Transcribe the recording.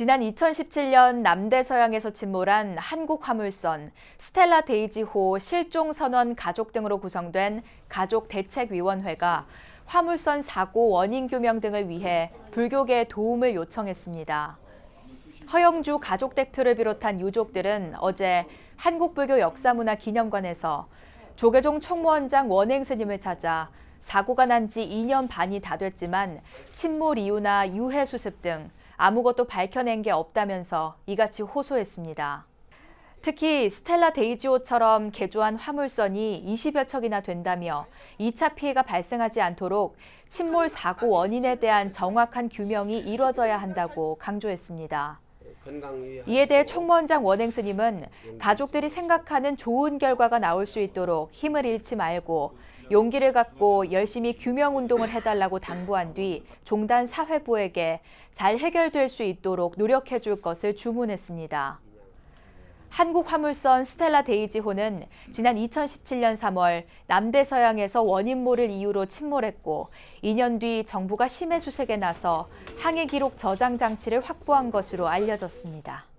지난 2017년 남대서양에서 침몰한 한국 화물선 스텔라 데이지호 실종 선원 가족 등으로 구성된 가족 대책위원회가 화물선 사고 원인 규명 등을 위해 불교계에 도움을 요청했습니다. 허영주 가족 대표를 비롯한 유족들은 어제 한국불교 역사문화 기념관에서 조계종 총무원장 원행 스님을 찾아 사고가 난 지 2년 반이 다 됐지만 침몰 이유나 유해 수습 등 아무것도 밝혀낸 게 없다면서 이같이 호소했습니다. 특히 스텔라 데이지오처럼 개조한 화물선이 20여 척이나 된다며 2차 피해가 발생하지 않도록 침몰 사고 원인에 대한 정확한 규명이 이뤄져야 한다고 강조했습니다. 이에 대해 총무원장 원행 스님은 가족들이 생각하는 좋은 결과가 나올 수 있도록 힘을 잃지 말고 용기를 갖고 열심히 규명 운동을 해달라고 당부한 뒤 종단 사회부에게 잘 해결될 수 있도록 노력해 줄 것을 주문했습니다. 한국 화물선 스텔라 데이지호는 지난 2017년 3월 남대서양에서 원인 모를 이유로 침몰했고 2년 뒤 정부가 심해 수색에 나서 항해 기록 저장 장치를 확보한 것으로 알려졌습니다.